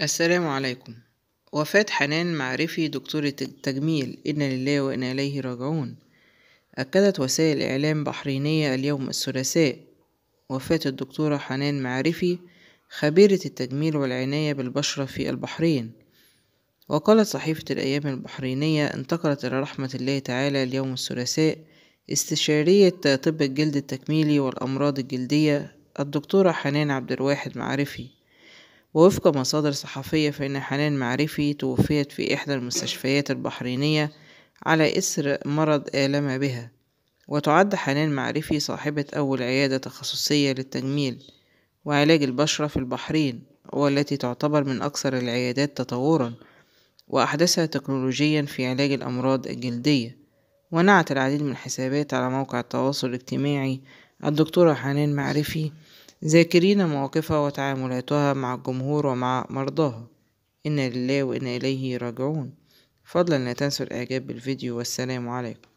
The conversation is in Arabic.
السلام عليكم وفاة حنان معرفي دكتورة التجميل إنا لله وإنا إليه راجعون أكدت وسائل إعلام بحرينية اليوم الثلاثاء وفاة الدكتورة حنان معرفي خبيرة التجميل والعناية بالبشرة في البحرين وقالت صحيفة الأيام البحرينية انتقلت إلى رحمة الله تعالى اليوم الثلاثاء استشارية طب الجلد التكميلي والأمراض الجلدية الدكتورة حنان عبد الواحد معرفي ووفق مصادر صحفية فإن حنان معرفي توفيت في إحدى المستشفيات البحرينية على إثر مرض آلم بها وتعد حنان معرفي صاحبة أول عيادة تخصصية للتجميل وعلاج البشرة في البحرين والتي تعتبر من أكثر العيادات تطورًا وأحدثها تكنولوجيا في علاج الأمراض الجلدية ونعت العديد من الحسابات على موقع التواصل الاجتماعي الدكتورة حنان معرفي ذاكرين مواقفها وتعاملاتها مع الجمهور ومع مرضاها إنا لله وإنا إليه راجعون فضلا لا تنسوا الإعجاب بالفيديو والسلام عليكم